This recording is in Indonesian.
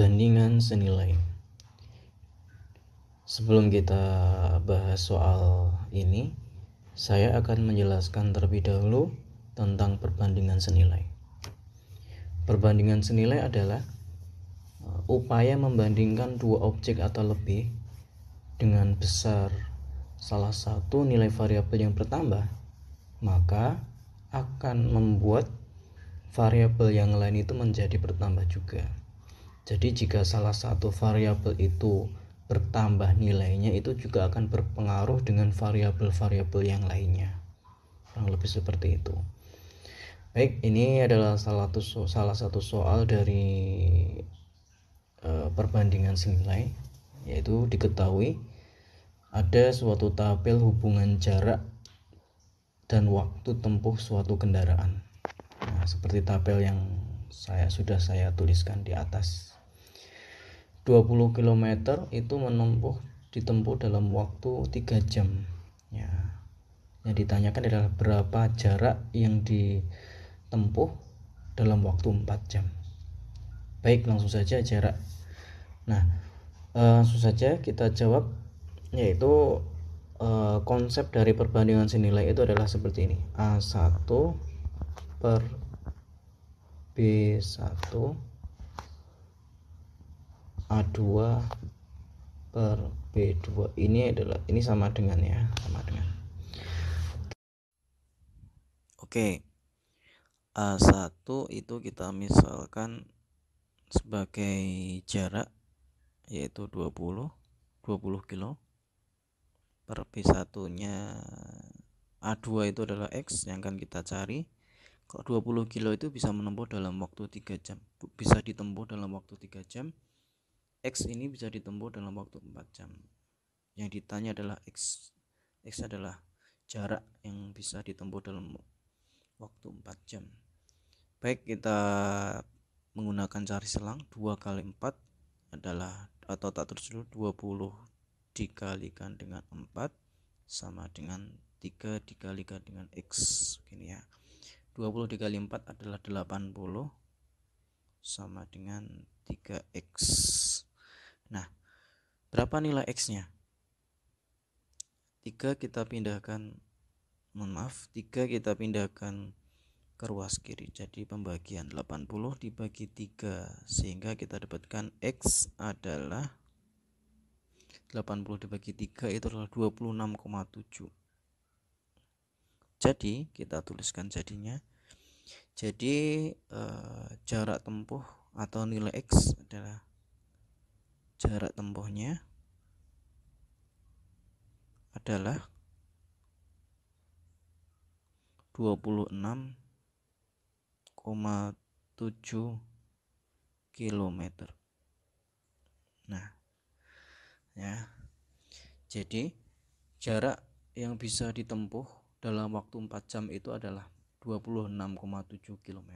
Perbandingan senilai. Sebelum kita bahas soal ini, saya akan menjelaskan terlebih dahulu tentang perbandingan senilai. Perbandingan senilai adalah uh, upaya membandingkan dua objek atau lebih dengan besar salah satu nilai variabel yang bertambah, maka akan membuat variabel yang lain itu menjadi bertambah juga. Jadi jika salah satu variabel itu bertambah nilainya itu juga akan berpengaruh dengan variabel-variabel yang lainnya. Kurang lebih seperti itu. Baik, ini adalah salah satu so salah satu soal dari uh, perbandingan senilai yaitu diketahui ada suatu tabel hubungan jarak dan waktu tempuh suatu kendaraan. Nah, seperti tabel yang saya sudah saya tuliskan di atas. 20 km itu menempuh ditempuh dalam waktu 3 jam ya yang ditanyakan adalah berapa jarak yang ditempuh dalam waktu 4 jam baik langsung saja jarak nah eh, langsung saja kita jawab yaitu eh, konsep dari perbandingan senilai itu adalah seperti ini A1 per B1 A2 per B2 ini adalah ini sama dengan ya sama dengan oke A1 itu kita misalkan sebagai jarak yaitu 20 20 kilo per B1 nya A2 itu adalah X yang akan kita cari kalau 20 kilo itu bisa menempuh dalam waktu 3 jam bisa ditempuh dalam waktu 3 jam X ini bisa ditempuh dalam waktu 4 jam. Yang ditanya adalah X. X adalah jarak yang bisa ditempuh dalam waktu 4 jam. Baik, kita menggunakan cari selang 2 kali 4 adalah atau tak terus dulu 20 dikalikan dengan 4 sama dengan 3 dikalikan dengan X gini ya. 20 dikali 4 adalah 80 sama dengan 3x Nah, berapa nilai X-nya? 3 kita pindahkan mohon maaf 3 kita pindahkan ke ruas kiri jadi pembagian 80 dibagi 3 sehingga kita dapatkan X adalah 80 dibagi 3 itu adalah 26,7 jadi kita tuliskan jadinya jadi eh, jarak tempuh atau nilai X adalah jarak tempuhnya adalah 26,7 km. Nah, ya. Jadi jarak yang bisa ditempuh dalam waktu 4 jam itu adalah 26,7 km.